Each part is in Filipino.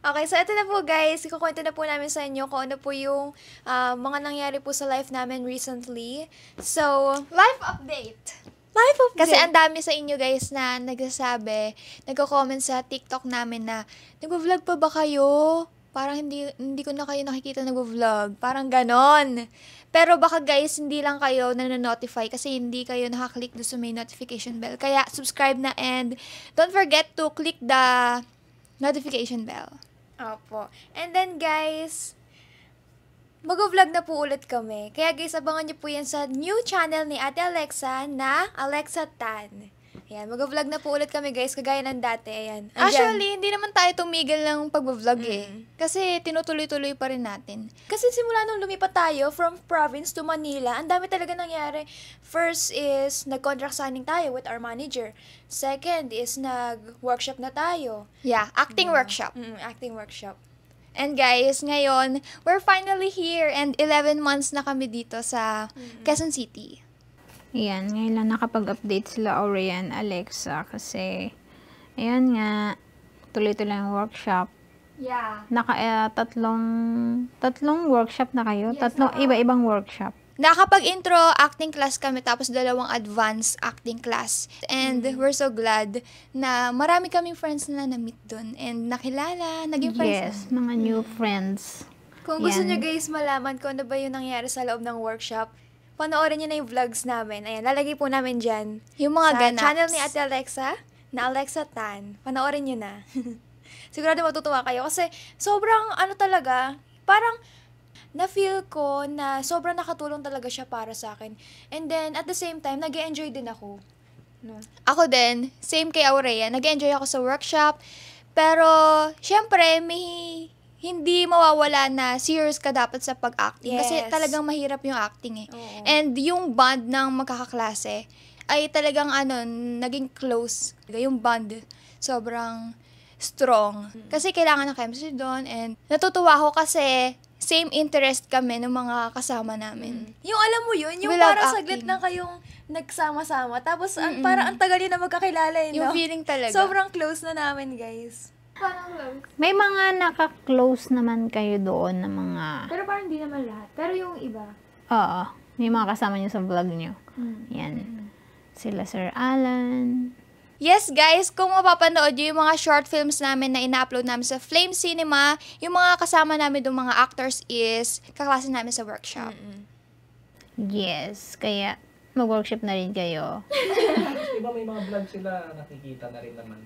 Okay, so ito na po guys, ikukwento na po namin sa inyo kung ano po yung uh, mga nangyari po sa life namin recently. So, life update! Life update! Kasi ang dami sa inyo guys na nagsasabi, nagko-comment sa TikTok namin na, nagvo-vlog pa ba kayo? Parang hindi, hindi ko na kayo nakikita nagvo-vlog. Parang ganon. Pero baka guys, hindi lang kayo nanonotify kasi hindi kayo nakaklik doon sa may notification bell. Kaya subscribe na and don't forget to click the notification bell. Opo. And then guys, mag-vlog na po ulit kami. Kaya guys, abangan niyo po yan sa new channel ni Ate Alexa na Alexa Tan. Ayan, mag-vlog na po ulit kami guys, kagaya ng dati, ayan. Actually, hindi naman tayo tumigil ng pag-vlog mm. eh. Kasi tinutuloy-tuloy pa rin natin. Kasi simula nung lumipat tayo from province to Manila, ang dami talaga nangyari. First is, nag-contract signing tayo with our manager. Second is, nag-workshop na tayo. Yeah, acting mm. workshop. Mm, acting workshop. And guys, ngayon, we're finally here and 11 months na kami dito sa mm-hmm. Quezon City. Ayan, ngayon lang nakapag-update sila Orion Alexa kasi ayan nga, tuloy-tuloy ang workshop. Yeah. Naka uh, tatlong tatlong workshop na kayo, yes, tatlong iba-ibang workshop. Nakapag-intro acting class kami tapos dalawang advanced acting class. And mm-hmm. we're so glad na marami kaming friends na na-meet doon and nakilala, naging friends. Yes, na. mga new friends. Kung Yan. gusto niyo guys malaman kung ano ba yung nangyari sa loob ng workshop, panoorin niyo na yung vlogs namin. Ayan, lalagay po namin dyan. Yung mga sa ganaps. channel ni Ate Alexa, na Alexa Tan. Panoorin niyo na. Sigurado matutuwa kayo. Kasi sobrang ano talaga, parang na-feel ko na sobrang nakatulong talaga siya para sa akin. And then, at the same time, nag enjoy din ako. No. Ako din, same kay Aurea. nag enjoy ako sa workshop. Pero, syempre, may hindi mawawala na serious ka dapat sa pag-acting. Yes. Kasi talagang mahirap yung acting eh. Oo. And yung bond ng magkakaklase ay talagang ano, naging close. Yung bond, sobrang strong. Mm. Kasi kailangan ng chemistry doon and natutuwa ako kasi same interest kami ng mga kasama namin. Mm. Yung alam mo yun, yung We parang acting. saglit na kayong nagsama-sama. Tapos ah, mm-hmm. ang, parang ang tagal yun na magkakilala. Eh, yung no? feeling talaga. Sobrang close na namin, guys parang close. May mga naka-close naman kayo doon na mga... Pero parang hindi naman lahat. Pero yung iba. Oo. May mga kasama nyo sa vlog nyo. Mm. Yan. Mm. Sila Sir Alan. Yes guys, kung mapapanood nyo yung mga short films namin na ina-upload namin sa Flame Cinema, yung mga kasama namin ng mga actors is kaklase namin sa workshop. Mm-mm. Yes, kaya mag-workshop na rin kayo. Diba may mga vlog sila nakikita na rin naman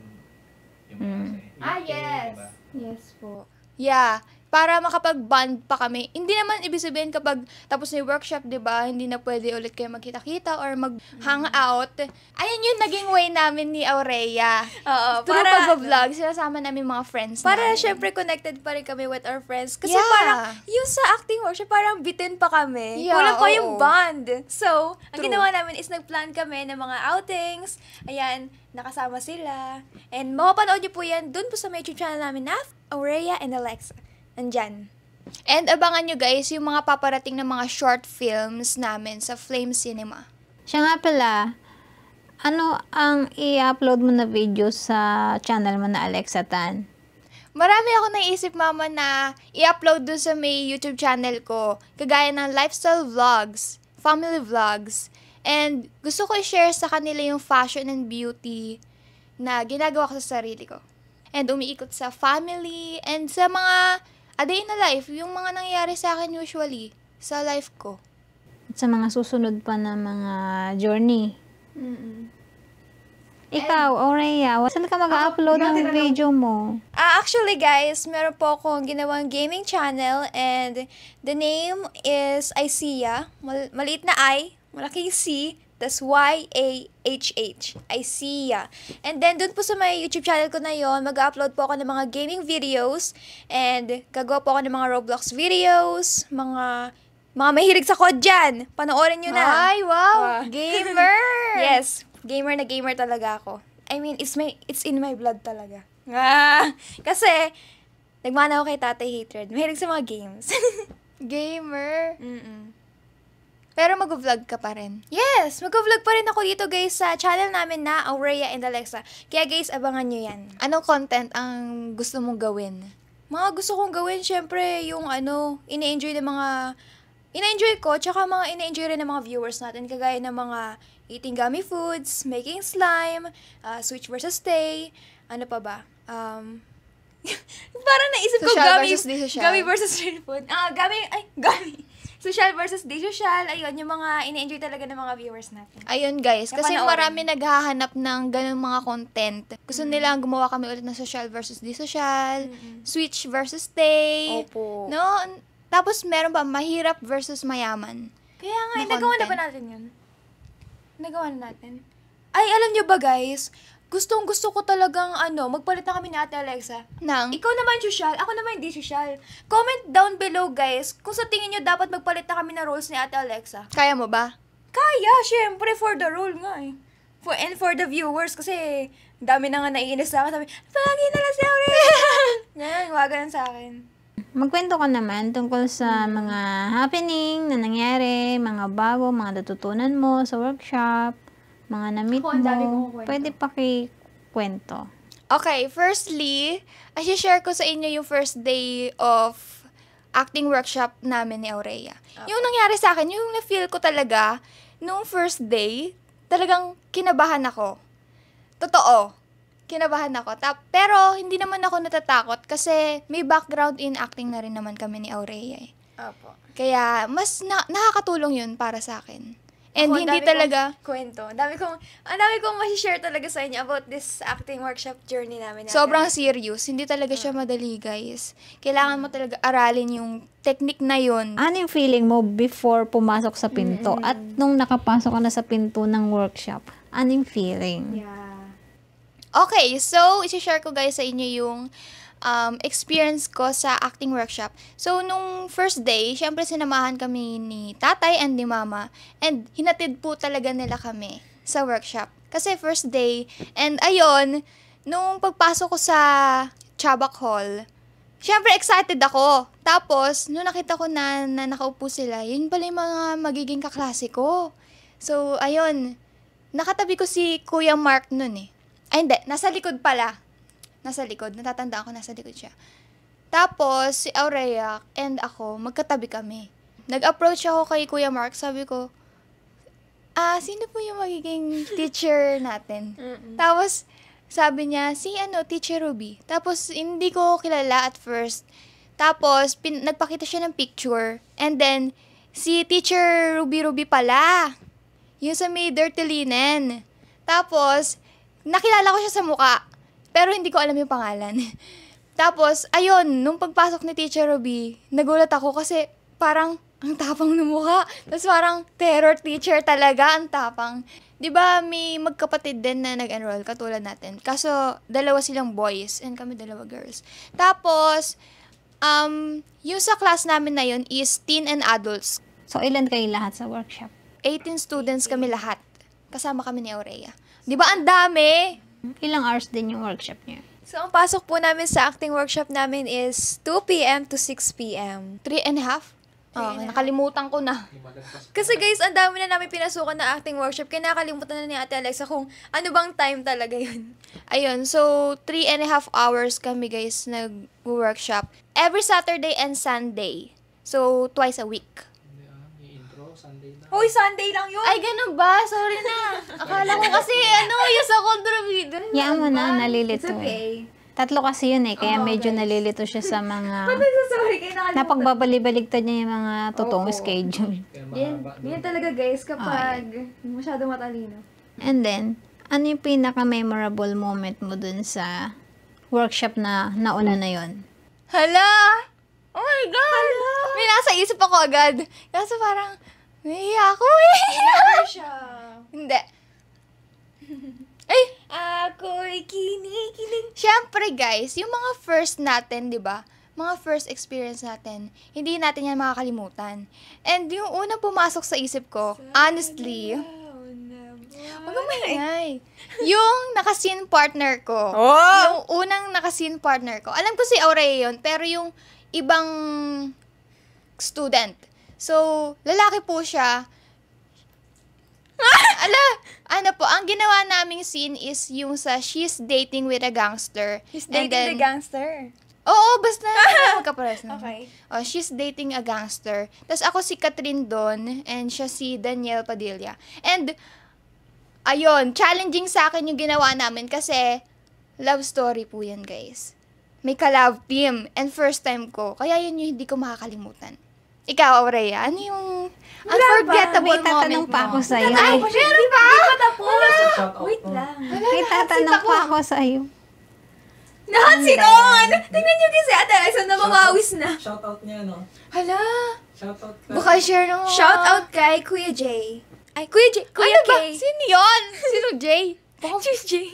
yung mm. ah yes yes for yeah para makapag-bond pa kami. Hindi naman ibig sabihin kapag tapos na yung workshop, di ba, hindi na pwede ulit kayo magkita-kita or mag-hangout. Ayun yun, naging way namin ni Aurea. Oo, Through para, pag-vlog, sinasama namin mga friends Para namin. syempre connected pa rin kami with our friends. Kasi yeah. parang yung sa acting workshop, parang bitin pa kami. Yeah, Wala pa yung bond. So, ang True. ginawa namin is nag-plan kami ng mga outings. Ayan, nakasama sila. And mapapanood niyo po yan dun po sa YouTube channel namin na Aurea and Alexa andyan. And abangan nyo guys yung mga paparating na mga short films namin sa Flame Cinema. Siya nga pala, ano ang i-upload mo na video sa channel mo na Alexa Tan? Marami ako naisip mama na i-upload dun sa may YouTube channel ko, kagaya ng lifestyle vlogs, family vlogs, and gusto ko i-share sa kanila yung fashion and beauty na ginagawa ko sa sarili ko. And umiikot sa family and sa mga a day in a life, yung mga nangyayari sa akin usually, sa life ko. At sa mga susunod pa na mga journey. Mm-mm. Ikaw, Aurea, saan ka mag-upload oh, ng video mo? Uh, actually, guys, meron po akong ginawang gaming channel and the name is Isia. Mal maliit na I, malaking C, tapos Y-A-H-H. I see ya. And then, dun po sa my YouTube channel ko na yon mag-upload po ako ng mga gaming videos. And gagawa po ako ng mga Roblox videos, mga mga mahilig sa COD dyan. Panoorin nyo na. Ay, wow! wow. Ah. Gamer! yes. Gamer na gamer talaga ako. I mean, it's, my, it's in my blood talaga. Ah, kasi, nagmana ako kay Tatay Hatred. Mahilig sa mga games. gamer? Mm-mm. Pero mag-vlog ka pa rin. Yes! Mag-vlog pa rin ako dito guys sa channel namin na Aurea and Alexa. Kaya guys, abangan nyo yan. Anong content ang gusto mong gawin? Mga gusto kong gawin, syempre, yung ano, ina-enjoy ng mga... Ina-enjoy ko, tsaka mga ina-enjoy rin ng mga viewers natin. Kagaya ng mga eating gummy foods, making slime, uh, switch versus stay, ano pa ba? Um, parang naisip ko gummy versus, gummy versus real food. Ah, uh, gummy, ay, gummy social versus di-social, ayun, yung mga ini-enjoy talaga ng mga viewers natin. Ayun guys, kasi panoorin. marami naghahanap ng ganung mga content. Gusto mm-hmm. nila gumawa kami ulit ng social versus di mm-hmm. switch versus stay. Opo. No? Tapos meron pa, mahirap versus mayaman. Kaya nga, na eh, nagawa na ba natin yun? Nagawa na natin. Ay, alam nyo ba guys, gustong gusto ko talagang ano, magpalit na kami ni Ate Alexa. Nang? Ikaw naman social, ako naman hindi social. Comment down below guys, kung sa tingin nyo dapat magpalit na kami na roles ni Ate Alexa. Kaya mo ba? Kaya, syempre, for the role nga eh. For, and for the viewers, kasi dami na nga naiinis sa akin. Sabi, pagi na lang si Aurel! Ngayon, wagan sa akin. Magkwento ko naman tungkol sa mga happening na nangyari, mga bago, mga natutunan mo sa workshop, mga na-meet Ako, ang dami kong kwento. Okay, firstly, i share ko sa inyo yung first day of acting workshop namin ni Aurea. Yung nangyari sa akin, yung na-feel ko talaga, nung first day, talagang kinabahan ako. Totoo, kinabahan ako. Tap, pero hindi naman ako natatakot kasi may background in acting na rin naman kami ni Aurea eh. Opo. Kaya mas na- nakakatulong yun para sa akin. And Ako, hindi talaga... Kwento. Dami kong, ang dami kong masishare talaga sa inyo about this acting workshop journey namin. Natin. Sobrang serious. Hindi talaga siya madali, guys. Kailangan mo talaga aralin yung technique na yon. Ano yung feeling mo before pumasok sa pinto? Mm-hmm. At nung nakapasok ka na sa pinto ng workshop, ano yung feeling? Yeah. Okay, so, isi-share ko guys sa inyo yung um, experience ko sa acting workshop. So, nung first day, syempre sinamahan kami ni tatay and ni mama. And hinatid po talaga nila kami sa workshop. Kasi first day, and ayun, nung pagpasok ko sa Chabak Hall, Siyempre, excited ako. Tapos, nung nakita ko na, na nakaupo sila, yun pala yung mga magiging kaklase ko. So, ayun. Nakatabi ko si Kuya Mark nun eh. Ay, hindi. Nasa likod pala nasa likod. Natatandaan ko, nasa likod siya. Tapos, si Aurea and ako, magkatabi kami. Nag-approach ako kay Kuya Mark, sabi ko, ah, sino po yung magiging teacher natin? Tapos, sabi niya, si ano, Teacher Ruby. Tapos, hindi ko kilala at first. Tapos, pin- nagpakita siya ng picture. And then, si Teacher Ruby Ruby pala. Yung sa may dirty linen. Tapos, nakilala ko siya sa muka. Pero hindi ko alam yung pangalan. Tapos, ayun, nung pagpasok ni Teacher Ruby, nagulat ako kasi parang ang tapang ng mukha. Tapos parang terror teacher talaga, ang tapang. 'Di ba may magkapatid din na nag-enroll katulad natin. Kaso dalawa silang boys and kami dalawa girls. Tapos um yung sa class namin na yun is teen and adults. So ilan kayo lahat sa workshop? 18 students kami lahat. Kasama kami ni Aurea. 'Di ba ang dami? Ilang hours din yung workshop niya? So, ang pasok po namin sa acting workshop namin is 2 p.m. to 6 p.m. 3 and a half? Oh, okay, nakalimutan ko na. Kasi guys, ang dami na namin pinasukan na acting workshop. Kaya nakalimutan na ni Ate Alexa kung ano bang time talaga yun. Ayun, so 3 and a half hours kami guys nag-workshop. Every Saturday and Sunday. So, twice a week. Sunday lang. Uy, Sunday lang yun! Ay, ganun ba? Sorry na. Akala ko kasi, ano, yung sa kontrabido. Yan mo na, nalilito. It's okay. Eh. Tatlo kasi yun eh, kaya oh, medyo guys. nalilito siya sa mga... sorry, kaya Napagbabalibaliktad niya yung mga totoong oh, oh. schedule. Yan, yan talaga guys, kapag oh, yeah. masyado matalino. And then, ano yung pinaka-memorable moment mo dun sa workshop na nauna na yon? Hala! Oh my God! Hala! May nasa isip ako agad. Kasi parang, Naiiya ako eh. Hindi. Ay! Ako'y kinikilig. Siyempre guys, yung mga first natin, di ba? Mga first experience natin, hindi natin yan makakalimutan. And yung unang pumasok sa isip ko, honestly, Huwag mo maingay. yung nakasin partner ko. Oh! Yung unang nakasin partner ko. Alam ko si Aurea yun, pero yung ibang student So, lalaki po siya. Ala, ano po, ang ginawa naming scene is yung sa she's dating with a gangster. She's dating then, the gangster? Oo, basta magkapares na. Okay. Oh, she's dating a gangster. Tapos ako si Catherine Don and siya si Daniel Padilla. And, ayun, challenging sa akin yung ginawa namin kasi love story po yan, guys. May ka-love team and first time ko. Kaya yun yung hindi ko makakalimutan. Ikaw, Aurea, ano yung unforgettable Wait, tatanong pa ako sa'yo. Ay, meron pa? Hindi pa tapos. Wait lang. May tatanong pa ako sa'yo. Lahat si Don! Tingnan niyo kasi ate, isa na mamawis na. Shoutout niya, no? Hala! Shoutout ka. Baka share ng Shoutout kay Kuya Jay. Ay, Kuya Jay. Kuya ano K. Sino yun? Sino Jay? Choose Jay.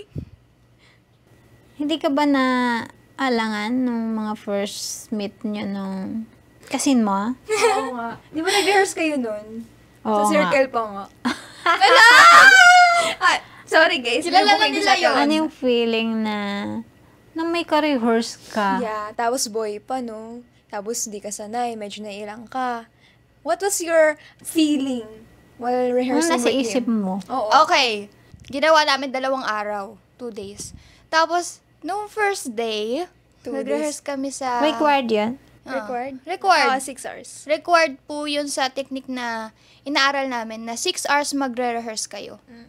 Hindi ka ba na alangan nung mga first meet nyo nung Kasin mo, ah. Oo nga. Di ba nag-rehearse kayo nun? Oo Sa nga. circle pa nga. Wala! ah, sorry guys. Kilala na nila yun. Ano yung feeling na nang may ka-rehearse ka? Yeah, tapos boy pa, no? Tapos hindi ka sanay, medyo nailang ka. What was your feeling while Ano rehearsing nasa with isip mo? Oo. Okay. Ginawa namin dalawang araw. Two days. Tapos, nung first day, Two nag-rehearse kami sa... May guardian? Ah. Required? required. Oh, ah, 6 hours. Required po yun sa technique na inaaral namin na 6 hours magre-rehearse kayo. Mm.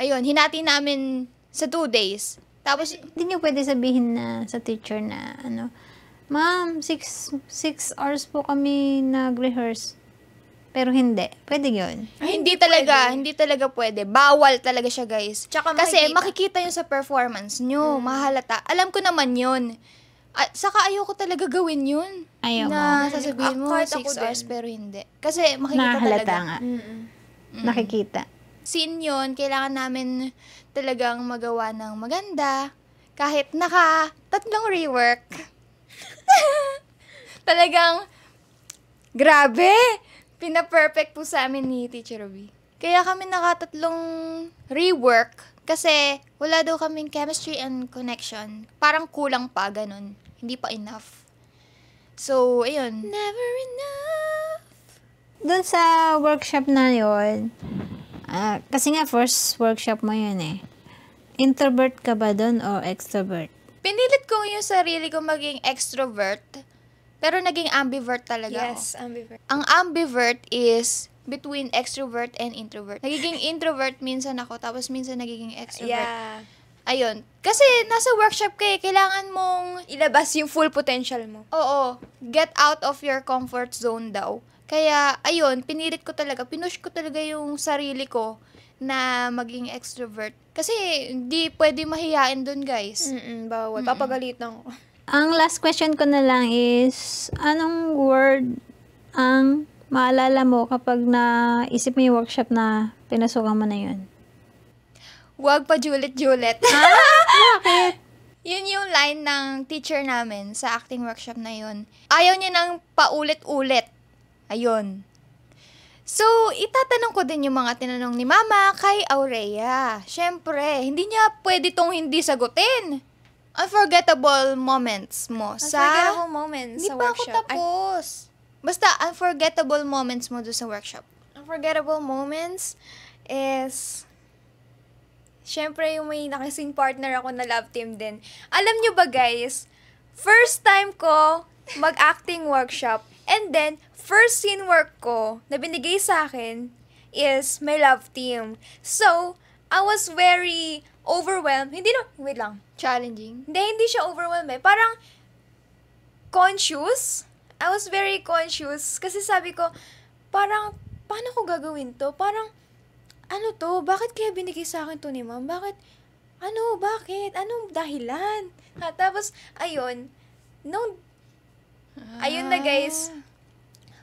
Ayun, hinati namin sa 2 days. Tapos, hindi niyo pwede sabihin na sa teacher na ano, Ma'am, 6 6 hours po kami nag-rehearse. Pero hindi. Pwede yun. Ay, hindi, talaga. Pwede. Hindi talaga pwede. Bawal talaga siya, guys. Tsaka Kasi makikita. makikita yun sa performance nyo. Hmm. Mahalata. Alam ko naman yun. At saka ayoko talaga gawin yun. Ayaw Na sasabihin mo, 6 hours din. pero hindi. Kasi makikita Nahalata talaga. nga. Mm-mm. Nakikita. Scene yun, kailangan namin talagang magawa ng maganda. Kahit naka tatlong rework. talagang, grabe! Pina-perfect po sa amin ni Teacher Ruby. Kaya kami nakatatlong rework kasi wala daw kaming chemistry and connection. Parang kulang pa, ganun. Hindi pa enough. So, ayun. Never enough. Doon sa workshop na yon uh, ah, kasi nga first workshop mo yun eh. Introvert ka ba doon o extrovert? Pinilit ko yung sarili ko maging extrovert, pero naging ambivert talaga Yes, ako. ambivert. Ang ambivert is between extrovert and introvert. Nagiging introvert minsan ako, tapos minsan nagiging extrovert. Yeah. Ayun. Kasi nasa workshop ka eh, kailangan mong ilabas yung full potential mo. Oo. Get out of your comfort zone daw. Kaya, ayun, pinilit ko talaga, pinush ko talaga yung sarili ko na maging extrovert. Kasi, hindi pwede mahihain dun, guys. Mm-mm, bawal. Mm-mm. Papagalitan ko. Ang last question ko na lang is, anong word ang maalala mo kapag naisip mo yung workshop na pinasukan mo na yun? wag pa Juliet-Juliet. Ah, bakit? yun yung line ng teacher namin sa acting workshop na yun. Ayaw niya nang paulit-ulit. Ayun. So, itatanong ko din yung mga tinanong ni Mama kay Aurea. Siyempre, hindi niya pwede tong hindi sagutin. Unforgettable moments mo sa... Unforgettable moments sa workshop. Hindi pa ako tapos. Basta, unforgettable moments mo do sa workshop. Unforgettable moments is syempre yung may nakasing partner ako na love team din. Alam nyo ba guys, first time ko mag-acting workshop. And then, first scene work ko na binigay sa akin is my love team. So, I was very overwhelmed. Hindi no, wait lang. Challenging? Hindi, hindi siya overwhelmed eh. Parang conscious. I was very conscious. Kasi sabi ko, parang, paano ko gagawin to? Parang, ano to? Bakit kaya binigay sa akin to ni ma'am? Bakit? Ano? Bakit? Anong dahilan? Ha, tapos, ayun, nung, ah. ayun na guys,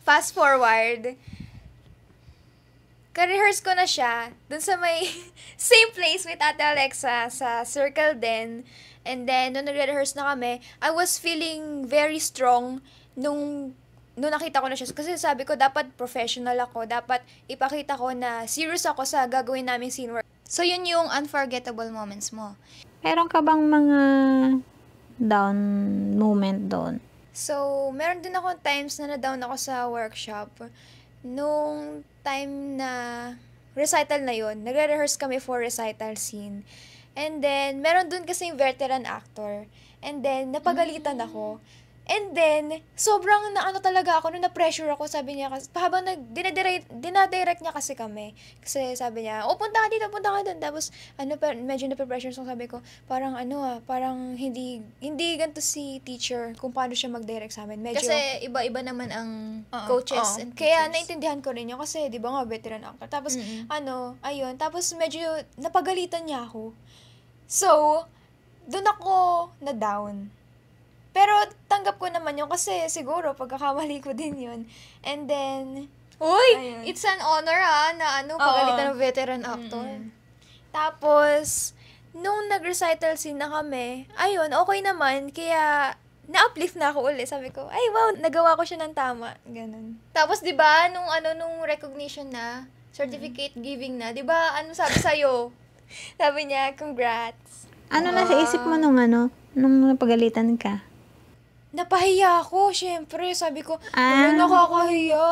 fast forward, ka-rehearse ko na siya dun sa may same place with Ate Alexa sa Circle Den. And then, nung nagre-rehearse na kami, I was feeling very strong nung noon nakita ko na siya. Kasi sabi ko, dapat professional ako. Dapat ipakita ko na serious ako sa gagawin naming scene work. So, yun yung unforgettable moments mo. Meron ka bang mga down moment doon? So, meron din ako times na na-down ako sa workshop. Nung time na recital na yon nagre-rehearse kami for recital scene. And then, meron dun kasi yung veteran actor. And then, napagalitan ako. Mm-hmm And then, sobrang ano talaga ako nung na-pressure ako, sabi niya kasi, habang nag, dinadirect, dinadirect niya kasi kami. Kasi sabi niya, oh, punta ka dito, punta ka doon. Tapos, ano, pa, medyo na-pressure so sabi ko, parang ano ah, parang hindi, hindi ganito si teacher kung paano siya mag-direct sa amin. Medyo, kasi iba-iba naman ang uh-uh, coaches uh-uh. and teachers. Kaya naintindihan ko rin yun kasi, di ba nga, veteran actor. Tapos, mm-hmm. ano, ayun, tapos medyo napagalitan niya ako. So, doon ako na down pero tanggap ko naman yun kasi siguro pagkakamali ko din yun. And then, Uy! Ayun. It's an honor ah, na ano, pagalitan ng veteran actor. Mm-hmm. Tapos, nung nag-recital scene na kami, ayun, okay naman. Kaya, na-uplift na ako ulit. Sabi ko, ay wow, nagawa ko siya ng tama. Ganun. Tapos 'di ba nung ano nung recognition na, certificate mm. giving na, 'di ba? Ano sabi sa'yo? sabi niya, congrats. Ano uh, na sa isip mo nung ano, nung napagalitan ka? napahiya ako, syempre. Sabi ko, ah. ano nakakahiya?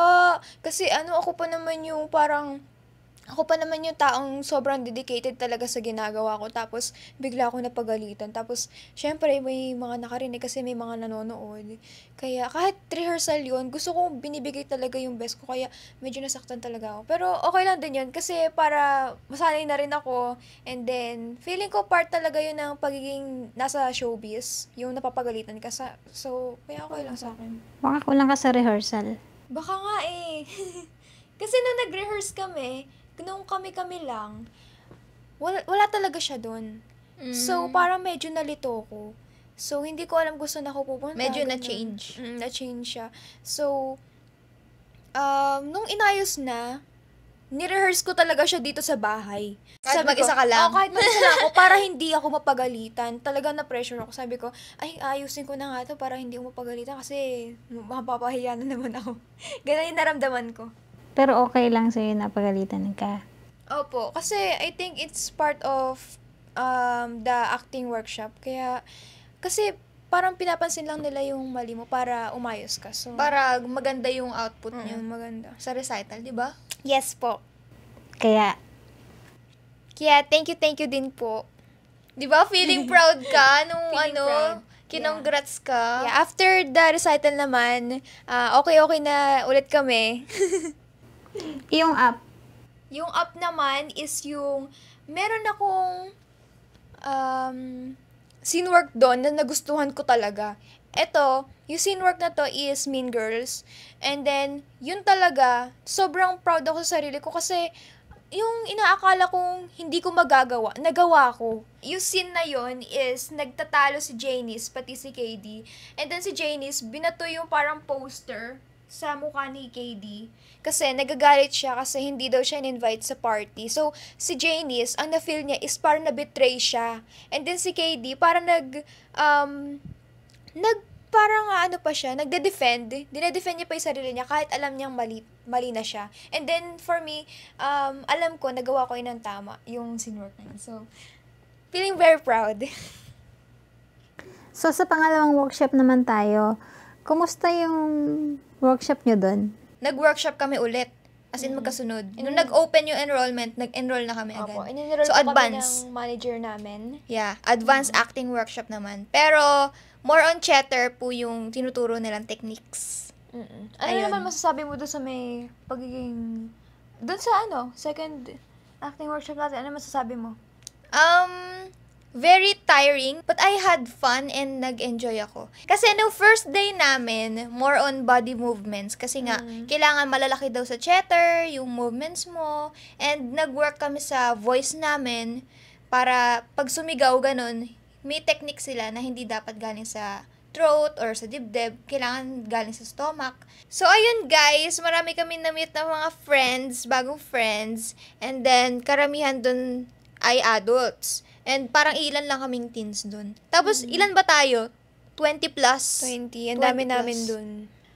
Kasi ano, ako pa naman yung parang ako pa naman yung taong sobrang dedicated talaga sa ginagawa ko. Tapos, bigla ako napagalitan. Tapos, syempre, may mga nakarinig kasi may mga nanonood. Kaya, kahit rehearsal yun, gusto kong binibigay talaga yung best ko. Kaya, medyo nasaktan talaga ako. Pero, okay lang din yun. Kasi, para masanay na rin ako. And then, feeling ko part talaga yun ng pagiging nasa showbiz. Yung napapagalitan ka sa... So, kaya okay lang sa akin. Baka kulang ka sa rehearsal. Baka nga eh. kasi nung nag-rehearse kami, nung kami-kami lang, wala, wala talaga siya doon. Mm. So, parang medyo nalito ako. So, hindi ko alam gusto na ako pupunta. Medyo na-change. Mm, na-change siya. So, um, nung inayos na, nirehearse ko talaga siya dito sa bahay. Kahit sabi mag-isa ka lang? oh, kahit mag-isa lang ako para hindi ako mapagalitan. Talaga na-pressure ako. Sabi ko, ay, ayusin ko na nga to para hindi ako mapagalitan kasi mapapahiya na naman ako. Ganun yung naramdaman ko. Pero okay lang sa'yo na pagalitan ka. Opo, kasi I think it's part of um, the acting workshop. Kaya, kasi parang pinapansin lang nila yung mali mo para umayos ka. So, para maganda yung output mm, niya. Maganda. Sa recital, di ba? Yes po. Kaya, kaya thank you, thank you din po. Di ba? Feeling proud ka nung feeling ano, proud. kinongrats yeah. ka. Yeah, after the recital naman, uh, ah, okay-okay na ulit kami. Yung app. Yung app naman is yung meron akong um, scene work doon na nagustuhan ko talaga. Ito, yung scene work na to is Mean Girls. And then, yun talaga, sobrang proud ako sa sarili ko kasi yung inaakala kong hindi ko magagawa, nagawa ko. Yung scene na yon is nagtatalo si Janice, pati si KD. And then si Janice, binato yung parang poster sa mukha ni KD. Kasi nagagalit siya kasi hindi daw siya in-invite sa party. So, si Janice, ang na-feel niya is parang na-betray siya. And then si KD, parang nag, um, nag, parang ano pa siya, nagde-defend. Dinedefend niya pa yung sarili niya kahit alam niyang mali, mali na siya. And then, for me, um, alam ko, nagawa ko yun ng tama, yung sinwork na. So, feeling very proud. so, sa pangalawang workshop naman tayo, Kumusta yung workshop nyo doon? Nag-workshop kami ulit. As in, mm. magkasunod. Mm. Nung nag-open yung enrollment, nag-enroll na kami agad. Opo. so, advance. kami ng manager namin. Yeah. Advanced mm. acting workshop naman. Pero, more on chatter po yung tinuturo nilang techniques. Mm-mm. Ano Ayun. naman masasabi mo doon sa may pagiging... Doon sa ano, second acting workshop natin, ano masasabi mo? Um, very tiring, but I had fun and nag-enjoy ako. Kasi no first day namin, more on body movements. Kasi nga, mm. kailangan malalaki daw sa chatter, yung movements mo. And nag-work kami sa voice namin para pag sumigaw ganun, may technique sila na hindi dapat galing sa throat or sa dibdib, kailangan galing sa stomach. So, ayun guys, marami kami na-meet na mga friends, bagong friends, and then karamihan dun ay adults. And parang ilan lang kaming teens doon. Tapos, mm-hmm. ilan ba tayo? 20 plus? 20. Ang dami plus. namin doon.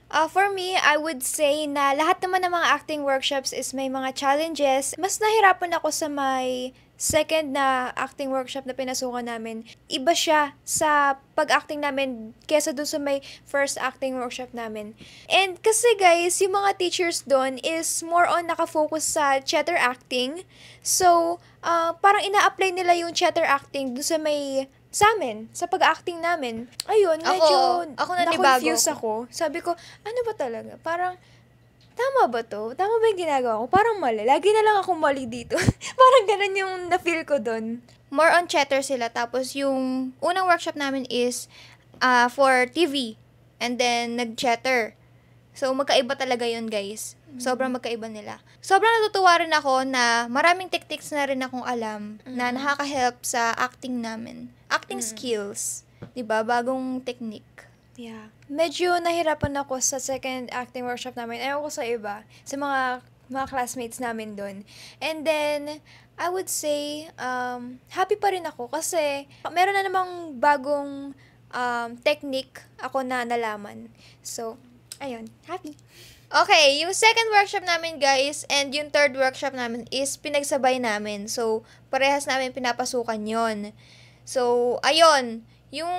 Uh, ah, for me, I would say na lahat naman ng mga acting workshops is may mga challenges. Mas nahirapan ako sa may second na acting workshop na pinasukan namin. Iba siya sa pag-acting namin kesa dun sa may first acting workshop namin. And kasi guys, yung mga teachers doon is more on nakafocus sa theater acting. So, uh, parang ina-apply nila yung chatter acting doon sa may sa amin, sa pag-acting namin. Ayun, ako, medyo ako na na-confuse ako. ako. Sabi ko, ano ba talaga? Parang, tama ba to? Tama ba yung ginagawa ko? Parang mali. Lagi na lang ako mali dito. parang ganun yung na-feel ko doon. More on chatter sila. Tapos yung unang workshop namin is uh, for TV. And then, nag-chatter. So, magkaiba talaga yun, guys. Sobrang magkaiba nila. Sobrang natutuwa rin ako na maraming techniques na rin akong alam mm-hmm. na nakaka-help sa acting namin. Acting mm-hmm. skills, 'di ba? Bagong technique. Yeah. Medyo nahirapan ako sa second acting workshop namin. Ayaw ko sa iba, sa mga mga classmates namin doon. And then, I would say, um, happy pa rin ako kasi meron na namang bagong um, technique ako na nalaman. So, ayun, happy. Okay, yung second workshop namin guys and yung third workshop namin is pinagsabay namin. So, parehas namin pinapasukan yon. So, ayun. yung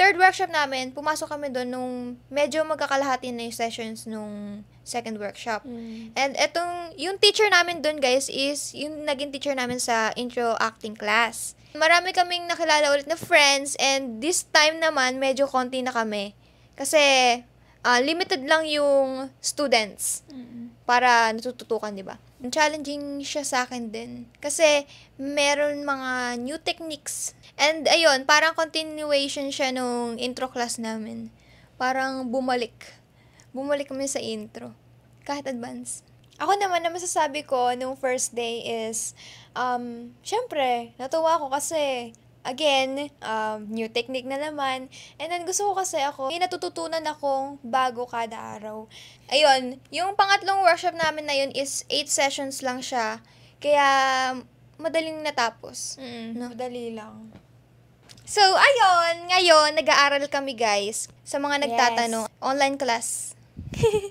third workshop namin, pumasok kami doon nung medyo magkakalahati na yung sessions nung second workshop. Mm. And etong, yung teacher namin doon guys is yung naging teacher namin sa intro acting class. Marami kaming nakilala ulit na friends and this time naman medyo konti na kami. Kasi uh, limited lang yung students para natututukan, di ba? Challenging siya sa akin din. Kasi meron mga new techniques. And ayun, parang continuation siya nung intro class namin. Parang bumalik. Bumalik kami sa intro. Kahit advance. Ako naman na masasabi ko nung first day is, um, syempre, natuwa ako kasi again, um, new technique na naman. And then, gusto ko kasi ako, may natututunan akong bago kada araw. Ayun, yung pangatlong workshop namin na yun is 8 sessions lang siya. Kaya, madaling natapos. Mm, no? Madali lang. So, ayun, ngayon, nag-aaral kami guys sa mga nagtatanong. Yes. Online class.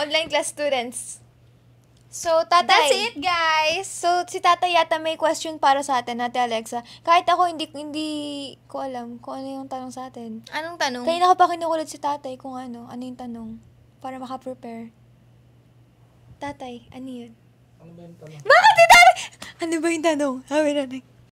online class students. So, tatay. That's it, guys. So, si tatay yata may question para sa atin, Ate Alexa. Kahit ako, hindi, hindi ko alam kung ano yung tanong sa atin. Anong tanong? Kanina ko pa kinukulit si tatay kung ano, ano yung tanong. Para makaprepare. Tatay, ano yun? Ano ba yung tanong? Bakit si tatay? Ano ba yung tanong? Sabi na,